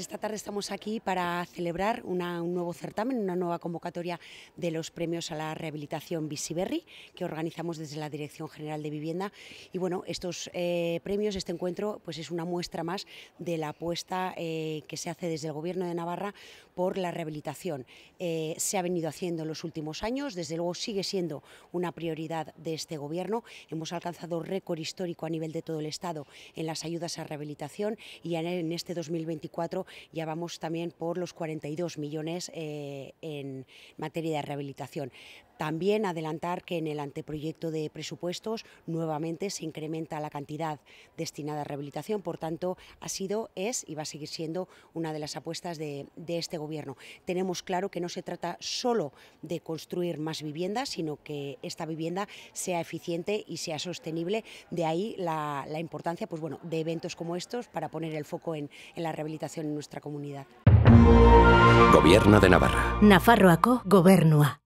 Esta tarde estamos aquí para celebrar un nuevo certamen, una nueva convocatoria de los premios a la rehabilitación Visiberri que organizamos desde la Dirección General de Vivienda. Y bueno, estos eh, premios, este encuentro, pues es una muestra más de la apuesta eh, que se hace desde el Gobierno de Navarra por la rehabilitación. Eh, se ha venido haciendo en los últimos años, desde luego sigue siendo una prioridad de este Gobierno. Hemos alcanzado récord histórico a nivel de todo el Estado en las ayudas a rehabilitación y en este 2024 ya vamos también por los 42 millones eh, en materia de rehabilitación. También adelantar que en el anteproyecto de presupuestos nuevamente se incrementa la cantidad destinada a rehabilitación, por tanto ha sido, es y va a seguir siendo una de las apuestas de, este gobierno. Tenemos claro que no se trata solo de construir más viviendas, sino que esta vivienda sea eficiente y sea sostenible, de ahí la, importancia pues bueno, de eventos como estos para poner el foco en la rehabilitación nuestra comunidad. Gobierno de Navarra. Nafarroaco Gobernua.